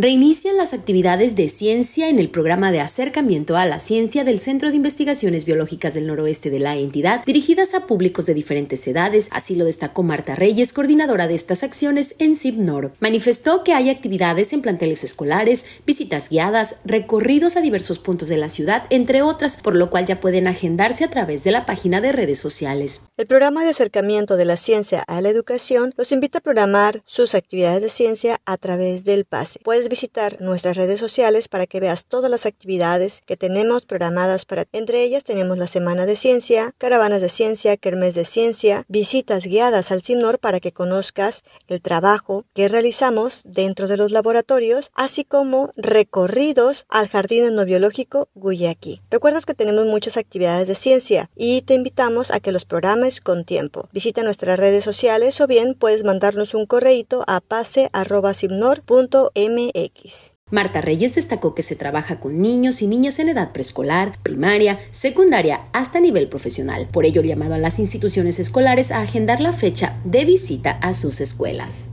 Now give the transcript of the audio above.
Reinician las actividades de ciencia en el programa de acercamiento a la ciencia del Centro de Investigaciones Biológicas del Noroeste de la entidad, dirigidas a públicos de diferentes edades, así lo destacó Marta Reyes, coordinadora de estas acciones en CIPNOR. Manifestó que hay actividades en planteles escolares, visitas guiadas, recorridos a diversos puntos de la ciudad, entre otras, por lo cual ya pueden agendarse a través de la página de redes sociales. El programa de acercamiento de la ciencia a la educación los invita a programar sus actividades de ciencia a través del PASE visitar nuestras redes sociales para que veas todas las actividades que tenemos programadas para Entre ellas tenemos la Semana de Ciencia, Caravanas de Ciencia, Kermes de Ciencia, visitas guiadas al CIMNOR para que conozcas el trabajo que realizamos dentro de los laboratorios, así como recorridos al Jardín Etnobiológico Guyaki. Recuerdas que tenemos muchas actividades de ciencia y te invitamos a que los programes con tiempo. Visita nuestras redes sociales o bien puedes mandarnos un correíto a pase@simnor.m Marta Reyes destacó que se trabaja con niños y niñas en edad preescolar, primaria, secundaria, hasta nivel profesional. Por ello, llamado a las instituciones escolares a agendar la fecha de visita a sus escuelas.